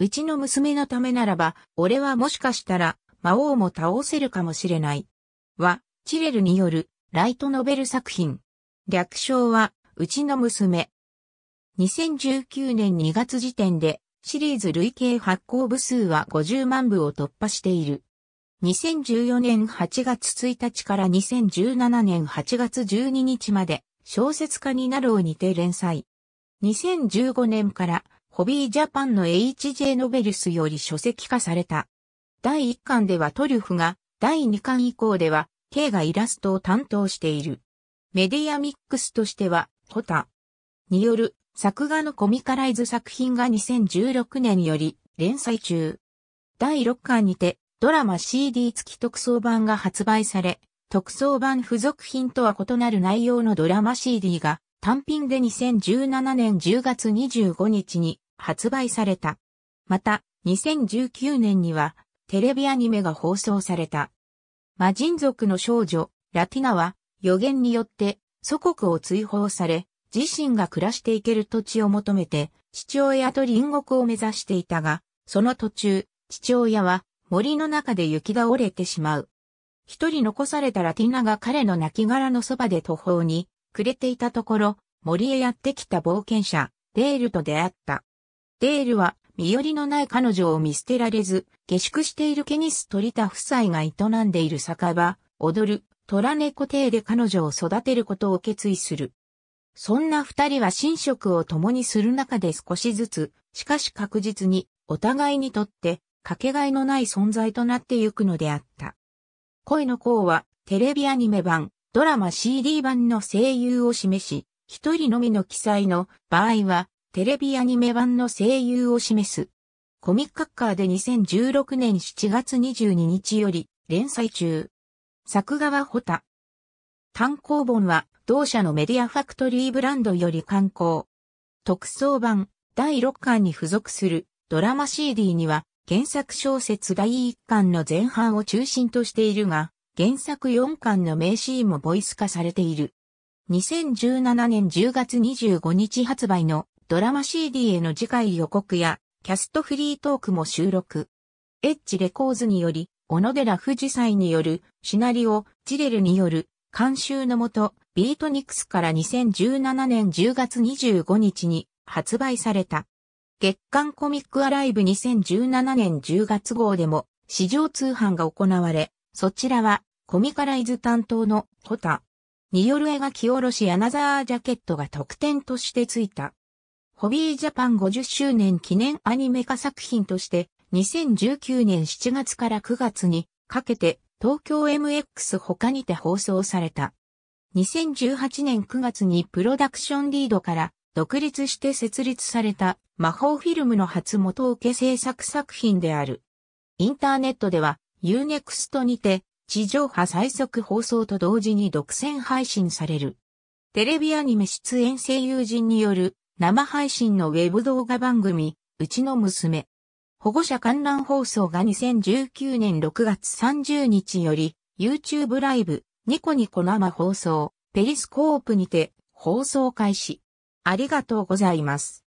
うちの娘のためならば、俺はもしかしたら、魔王も倒せるかもしれない。は、チレルによる、ライトノベル作品。略称は、うちの娘。2019年2月時点で、シリーズ累計発行部数は50万部を突破している。2014年8月1日から2017年8月12日まで小説家になろうにて連載。2015年からホビージャパンの HJ ノベルスより書籍化された。第1巻ではトリュフが、第2巻以降では、K がイラストを担当している。メディアミックスとしては、ホタによる作画のコミカライズ作品が2016年より連載中。第6巻にてドラマ CD 付き特装版が発売され、特装版付属品とは異なる内容のドラマ CD が単品で2017年10月25日に発売された。また、2019年には、テレビアニメが放送された。魔人族の少女、ラティナは、予言によって、祖国を追放され、自身が暮らしていける土地を求めて、父親と隣国を目指していたが、その途中、父親は森の中で雪が折れてしまう。一人残されたラティナが彼の亡骸のそばで途方に暮れていたところ、森へやってきた冒険者、デールと出会った。デールは、身寄りのない彼女を見捨てられず、下宿しているケニス・トリタ夫妻が営んでいる酒場、踊る、虎猫亭で彼女を育てることを決意する。そんな二人は寝食を共にする中で少しずつ、しかし確実に、お互いにとって、かけがえのない存在となってゆくのであった。恋の子は、テレビアニメ版、ドラマ CD 版の声優を示し、一人のみの記載の場合は、テレビアニメ版の声優を示す。コミックカーで2016年7月22日より連載中。作画はホタ。単行本は同社のメディアファクトリーブランドより刊行。特装版第6巻に付属するドラマ CD には原作小説第1巻の前半を中心としているが、原作4巻の名シーンもボイス化されている。2017年10月25日発売のドラマ CD への次回予告や、キャストフリートークも収録。エッジレコーズにより、小野寺富士祭による、シナリオ、ジレルによる、監修のもと、ビートニクスから2017年10月25日に発売された。月刊コミックアライブ2017年10月号でも、市場通販が行われ、そちらは、コミカライズ担当の、ホタ、による描き下ろしアナザージャケットが特典としてついた。ホビージャパン50周年記念アニメ化作品として、2019年7月から9月にかけて東京 MX 他にて放送された。2018年9月にプロダクションリードから独立して設立された魔法フィルムの初元受け制作作品である。インターネットでは Unext にて地上波最速放送と同時に独占配信される。テレビアニメ出演声優陣による生配信のウェブ動画番組、うちの娘。保護者観覧放送が2019年6月30日より、YouTube ライブ、ニコニコ生放送、ペリスコープにて放送開始。ありがとうございます。